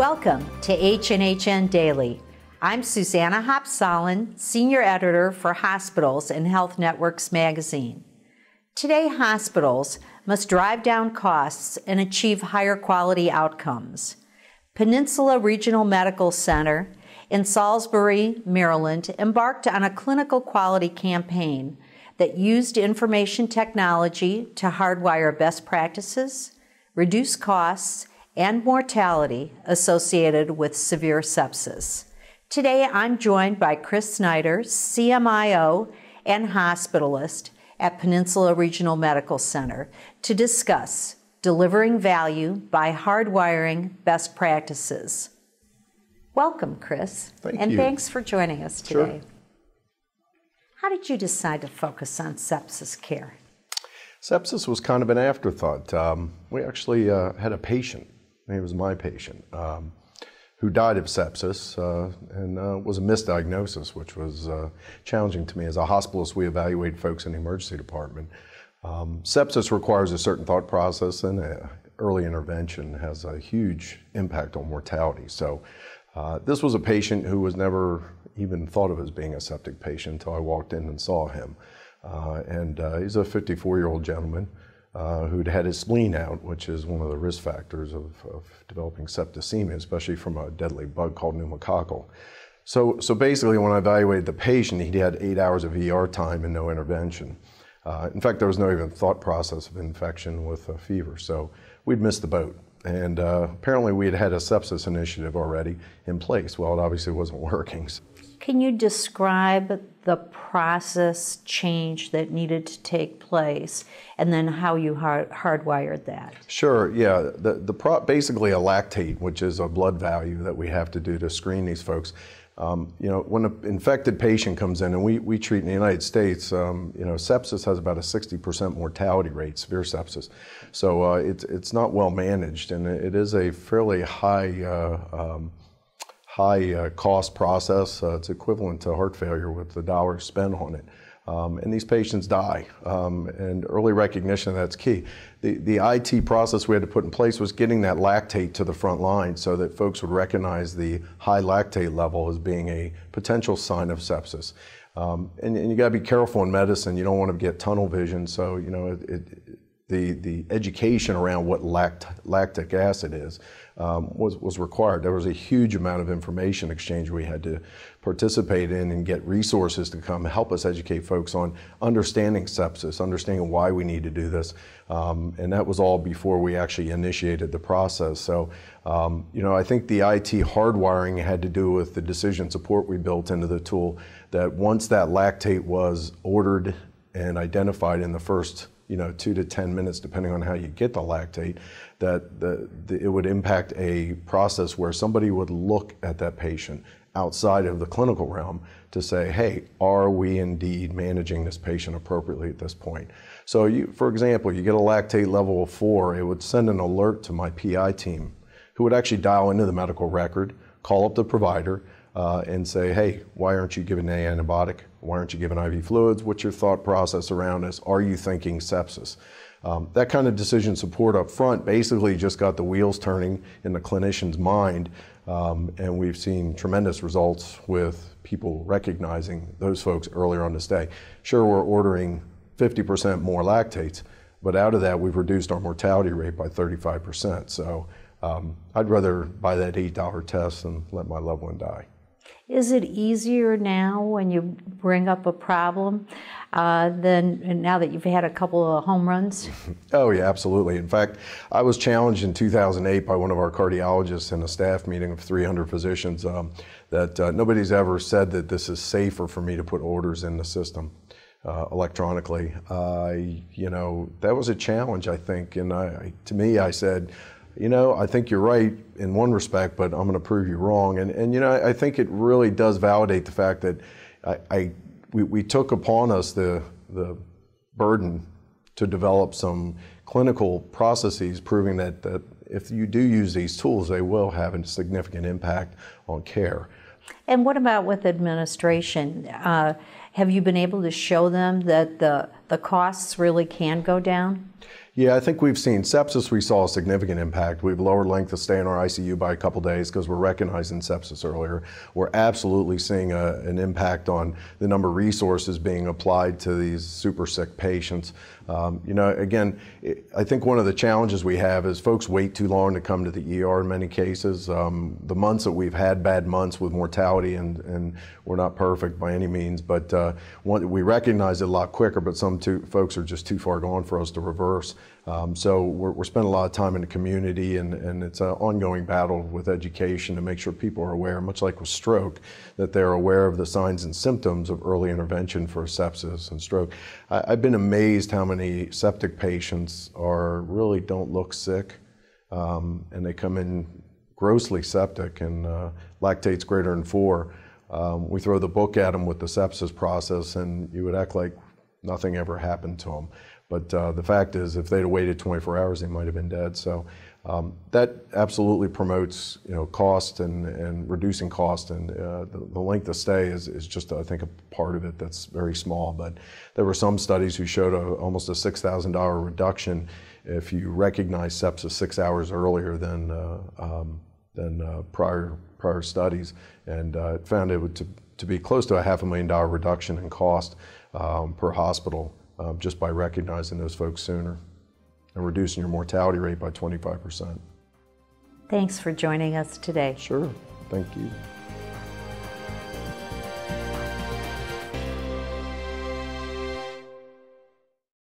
Welcome to HNHN Daily. I'm Susanna Hopsalin, Senior Editor for Hospitals and Health Networks magazine. Today, hospitals must drive down costs and achieve higher quality outcomes. Peninsula Regional Medical Center in Salisbury, Maryland, embarked on a clinical quality campaign that used information technology to hardwire best practices, reduce costs, and mortality associated with severe sepsis. Today, I'm joined by Chris Snyder, CMIO and hospitalist at Peninsula Regional Medical Center, to discuss delivering value by hardwiring best practices. Welcome, Chris. Thank and you. thanks for joining us today. Sure. How did you decide to focus on sepsis care? Sepsis was kind of an afterthought. Um, we actually uh, had a patient he was my patient, um, who died of sepsis uh, and uh, was a misdiagnosis, which was uh, challenging to me. As a hospitalist, we evaluate folks in the emergency department. Um, sepsis requires a certain thought process, and uh, early intervention has a huge impact on mortality. So, uh, this was a patient who was never even thought of as being a septic patient until I walked in and saw him. and he's a 54 year old gentleman uh, who'd had his spleen out, which is one of the risk factors of, of developing septicemia, especially from a deadly bug called pneumococcal. So, so basically, when I evaluated the patient, he would had eight hours of ER time and no intervention. Uh, in fact, there was no even thought process of infection with a fever. So we'd missed the boat. And uh, apparently, we had had a sepsis initiative already in place. Well, it obviously wasn't working. So can you describe the process change that needed to take place and then how you hard- hardwired that? Sure, yeah. The, the pro- basically a lactate, which is a blood value that we have to do to screen these folks. Um, you know, when an infected patient comes in, and we, we treat in the United States, um, you know, sepsis has about a 60% mortality rate, severe sepsis. So uh, it's, it's not well managed, and it is a fairly high uh, um, high uh, cost process. Uh, it's equivalent to heart failure with the dollar spent on it. Um, and these patients die, um, and early recognition that's key. The, the IT process we had to put in place was getting that lactate to the front line so that folks would recognize the high lactate level as being a potential sign of sepsis. Um, and, and, you got to be careful in medicine. You don't want to get tunnel vision. So you know, it, it, the, the education around what lact, lactic acid is um, was, was required. There was a huge amount of information exchange we had to participate in and get resources to come help us educate folks on understanding sepsis, understanding why we need to do this. Um, and that was all before we actually initiated the process. So, um, you know, I think the IT hardwiring had to do with the decision support we built into the tool that once that lactate was ordered and identified in the first you know, two to 10 minutes, depending on how you get the lactate, that the, the, it would impact a process where somebody would look at that patient outside of the clinical realm to say, hey, are we indeed managing this patient appropriately at this point? So, you, for example, you get a lactate level of four, it would send an alert to my PI team, who would actually dial into the medical record, call up the provider, uh, and say, hey, why aren't you giving an antibiotic? Why aren't you giving IV fluids? What's your thought process around this? Are you thinking sepsis? Um, that kind of decision support up front basically just got the wheels turning in the clinician's mind, um, and we've seen tremendous results with people recognizing those folks earlier on this day. Sure, we're ordering 50% more lactates, but out of that, we've reduced our mortality rate by 35%. So um, I'd rather buy that $8 test than let my loved one die. Is it easier now when you bring up a problem uh, than now that you've had a couple of home runs? oh, yeah, absolutely. In fact, I was challenged in 2008 by one of our cardiologists in a staff meeting of 300 physicians um, that uh, nobody's ever said that this is safer for me to put orders in the system. Uh, electronically, you know that was a challenge, I think, and I, to me, I said, you know, I think you're right in one respect, but I'm going to prove you wrong. And, and you know, I think it really does validate the fact that I, I we, we took upon us the, the burden to develop some clinical processes proving that, that if you do use these tools, they will have a significant impact on care. And what about with administration? Uh, have you been able to show them that the, the costs really can go down? Yeah, I think we've seen sepsis. We saw a significant impact. We've lowered length of stay in our ICU by a couple days because we're recognizing sepsis earlier. We're absolutely seeing a, an impact on the number of resources being applied to these super sick patients. Um, you know, again, it, I think one of the challenges we have is folks wait too long to come to the ER in many cases. Um, the months that we've had bad months with mortality, and, and we're not perfect by any means, but uh, uh, one, we recognize it a lot quicker, but some too, folks are just too far gone for us to reverse. Um, so we're, we're, spending a lot of time in the community, and, and it's an ongoing battle with education to make sure people are aware, much like with stroke, that they're aware of the signs and symptoms of early intervention for sepsis and stroke. I, have been amazed how many septic patients are really don't look sick, um, and they come in grossly septic, and uh, lactate's greater than four. Um, we throw the book at them with the sepsis process, and you would act like nothing ever happened to them. But uh, the fact is, if they'd waited 24 hours, they might have been dead. So um, that absolutely promotes, you know, cost and, and reducing cost, and uh, the, the, length of stay is, is just, I think, a part of it that's very small. But there were some studies who showed a, almost a $6,000 reduction if you recognize sepsis six hours earlier than uh, um, than uh, prior prior studies, and uh, found it to, to be close to a half a million dollar reduction in cost um, per hospital um, just by recognizing those folks sooner and reducing your mortality rate by 25%. Thanks for joining us today. Sure, thank you.